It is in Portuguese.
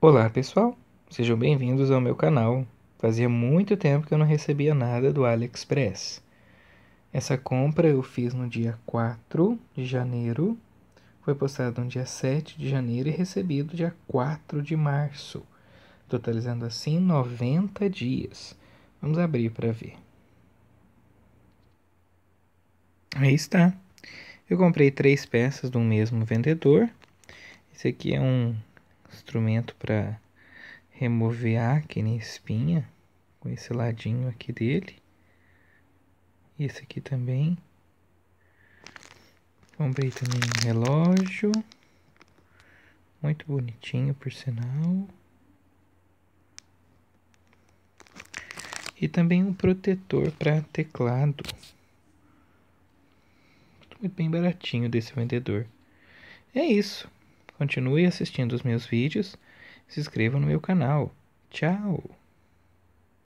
Olá pessoal, sejam bem-vindos ao meu canal. Fazia muito tempo que eu não recebia nada do AliExpress. Essa compra eu fiz no dia 4 de janeiro, foi postado no dia 7 de janeiro e recebido dia 4 de março, totalizando assim 90 dias. Vamos abrir para ver. Aí está. Eu comprei três peças do mesmo vendedor. Esse aqui é um instrumento para remover acne nem espinha, com esse ladinho aqui dele. E esse aqui também. Comprei também um relógio. Muito bonitinho, por sinal. E também um protetor para teclado. Muito bem baratinho desse vendedor. É isso. Continue assistindo os meus vídeos, se inscreva no meu canal. Tchau!